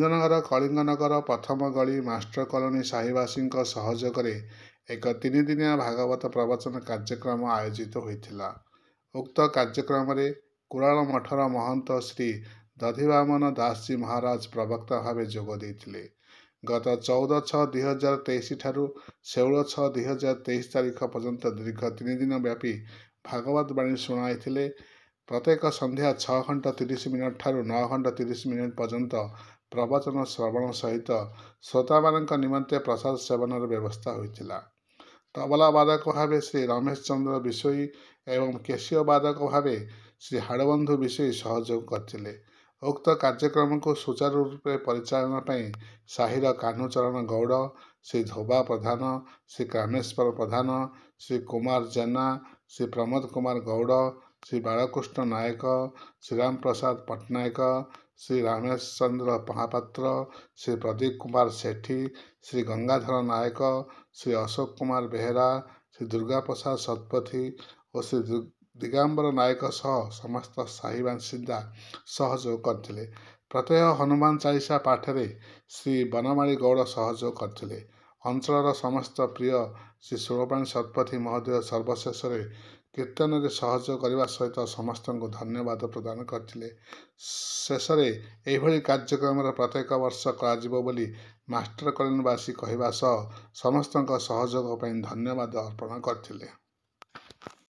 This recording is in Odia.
ଭଞ୍ଜନଗର କଳିଙ୍ଗନଗର ପ୍ରଥମ ଗଳି ମାଷ୍ଟର କଲୋନୀ ସାହିବାସୀଙ୍କ ସହଯୋଗରେ ଏକ ତିନିଦିନିଆ ଭାଗବତ ପ୍ରବଚନ କାର୍ଯ୍ୟକ୍ରମ ଆୟୋଜିତ ହୋଇଥିଲା ଉକ୍ତ କାର୍ଯ୍ୟକ୍ରମରେ କୁରାଳ ମଠର ମହନ୍ତ ଶ୍ରୀ ଦଧିବାମନ ଦାସଜୀ ମହାରାଜ ପ୍ରବକ୍ତା ଭାବେ ଯୋଗ ଦେଇଥିଲେ ଗତ ଚଉଦ ଛଅ ଦୁଇ ହଜାର ତେଇଶ ଠାରୁ ଷୋହଳ ଛଅ ଦୁଇ ହଜାର ତେଇଶ ତାରିଖ ପର୍ଯ୍ୟନ୍ତ ଦୀର୍ଘ ତିନିଦିନ ବ୍ୟାପୀ ଭାଗବତ ବାଣୀ ଶୁଣାଇଥିଲେ ପ୍ରତ୍ୟେକ ସନ୍ଧ୍ୟା ଛଅ ଘଣ୍ଟା ତିରିଶ ମିନିଟ୍ ଠାରୁ ନଅ ଘଣ୍ଟା ତିରିଶ ମିନିଟ୍ ପର୍ଯ୍ୟନ୍ତ ପ୍ରବଚନ ଶ୍ରବଣ ସହିତ ଶ୍ରୋତାମାନଙ୍କ ନିମନ୍ତେ ପ୍ରସାଦ ସେବନର ବ୍ୟବସ୍ଥା ହୋଇଥିଲା ତବଲା ବାଦକ ଭାବେ ଶ୍ରୀ ରମେଶ ଚନ୍ଦ୍ର ବିଷୋଇ ଏବଂ କେଶୀୟ ବାଦକ ଭାବେ ଶ୍ରୀ ହାଡ଼ବନ୍ଧୁ ବିଷୋଈ ସହଯୋଗ କରିଥିଲେ ଉକ୍ତ କାର୍ଯ୍ୟକ୍ରମକୁ ସୁଚାରୁ ରୂପେ ପରିଚାଳନା ପାଇଁ ସାହିର କାହ୍ନୁଚରଣ ଗୌଡ଼ ଶ୍ରୀ ଧୋବା ପ୍ରଧାନ ଶ୍ରୀ କାମେଶ୍ୱର ପ୍ରଧାନ ଶ୍ରୀ କୁମାର ଜେନା ଶ୍ରୀ ପ୍ରମୋଦ କୁମାର ଗୌଡ଼ श्री बालकृष्ण नायक श्री रामप्रसाद प्रसाद पट्टनायक श्री रमेश चन्द्र महापात्र श्री प्रदीप कुमार सेठी श्री गंगाधर नायक श्री अशोक कुमार बेहरा श्री दुर्गा प्रसाद शतपथी श्री नायक नायकसह समस्त साही बासिन्दा सहयोग गरि प्रत्यय हनुमान चालीसा पाठ पाठले श्री बनमाली गौड सहयोग गरि ଅଞ୍ଚଳର ସମସ୍ତ ପ୍ରିୟ ଶ୍ରୀ ଶୁଳପାଣୀ ଶତପଥୀ ମହୋଦୟ ସର୍ବଶେଷରେ କୀର୍ତ୍ତନରେ ସହଯୋଗ କରିବା ସହିତ ସମସ୍ତଙ୍କୁ ଧନ୍ୟବାଦ ପ୍ରଦାନ କରିଥିଲେ ଶେଷରେ ଏହିଭଳି କାର୍ଯ୍ୟକ୍ରମର ପ୍ରତ୍ୟେକ ବର୍ଷ କରାଯିବ ବୋଲି ମାଷ୍ଟର ମାଷ୍ଟରକଳୀନବାସୀ କହିବା ସହ ସମସ୍ତଙ୍କ ସହଯୋଗ ପାଇଁ ଧନ୍ୟବାଦ ଅର୍ପଣ କରିଥିଲେ